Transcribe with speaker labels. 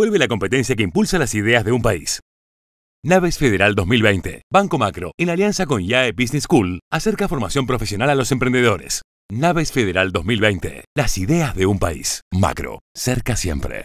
Speaker 1: Vuelve la competencia que impulsa las ideas de un país. Naves Federal 2020. Banco Macro, en alianza con YAE Business School, acerca formación profesional a los emprendedores. Naves Federal 2020. Las ideas de un país. Macro. Cerca siempre.